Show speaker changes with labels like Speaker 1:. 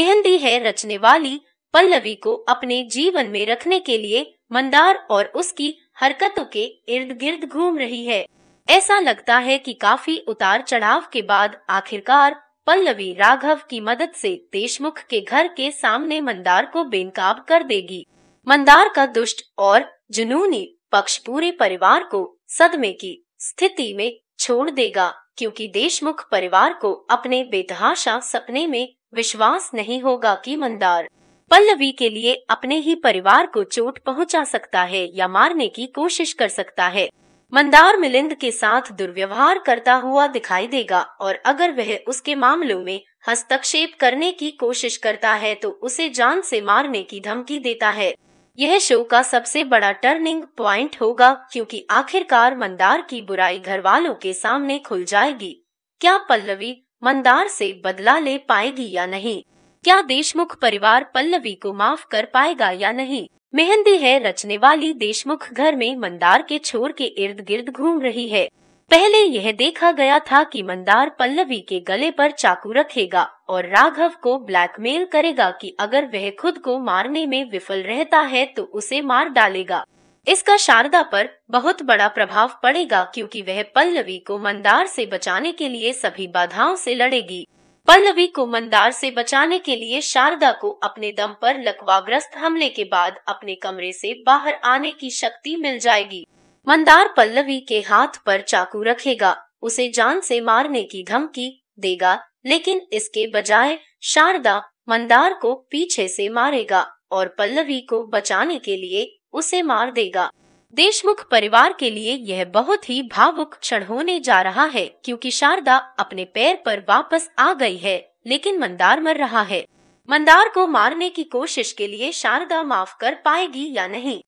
Speaker 1: कहन है रचने वाली पल्लवी को अपने जीवन में रखने के लिए मंदार और उसकी हरकतों के इर्द गिर्द घूम रही है ऐसा लगता है कि काफी उतार चढ़ाव के बाद आखिरकार पल्लवी राघव की मदद से देशमुख के घर के सामने मंदार को बेनकाब कर देगी मंदार का दुष्ट और जुनूनी पक्ष पूरे परिवार को सदमे की स्थिति में छोड़ देगा क्योंकि देशमुख परिवार को अपने बेतहाशा सपने में विश्वास नहीं होगा कि मंदार पल्लवी के लिए अपने ही परिवार को चोट पहुंचा सकता है या मारने की कोशिश कर सकता है मंदार मिलिंद के साथ दुर्व्यवहार करता हुआ दिखाई देगा और अगर वह उसके मामलों में हस्तक्षेप करने की कोशिश करता है तो उसे जान से मारने की धमकी देता है यह शो का सबसे बड़ा टर्निंग प्वाइंट होगा क्योंकि आखिरकार मंदार की बुराई घर वालों के सामने खुल जाएगी क्या पल्लवी मंदार से बदला ले पाएगी या नहीं क्या देशमुख परिवार पल्लवी को माफ कर पाएगा या नहीं मेहंदी है रचने वाली देशमुख घर में मंदार के छोर के इर्द गिर्द घूम रही है पहले यह देखा गया था कि मंदार पल्लवी के गले पर चाकू रखेगा और राघव को ब्लैकमेल करेगा कि अगर वह खुद को मारने में विफल रहता है तो उसे मार डालेगा इसका शारदा पर बहुत बड़ा प्रभाव पड़ेगा क्योंकि वह पल्लवी को मंदार से बचाने के लिए सभी बाधाओं से लड़ेगी पल्लवी को मंदार से बचाने के लिए शारदा को अपने दम पर लकवाग्रस्त हमले के बाद अपने कमरे से बाहर आने की शक्ति मिल जाएगी मंदार पल्लवी के हाथ पर चाकू रखेगा उसे जान से मारने की धमकी देगा लेकिन इसके बजाय शारदा मंदार को पीछे से मारेगा और पल्लवी को बचाने के लिए उसे मार देगा देशमुख परिवार के लिए यह बहुत ही भावुक क्षण होने जा रहा है क्योंकि शारदा अपने पैर पर वापस आ गई है लेकिन मंदार मर रहा है मंदार को मारने की कोशिश के लिए शारदा माफ कर पाएगी या नहीं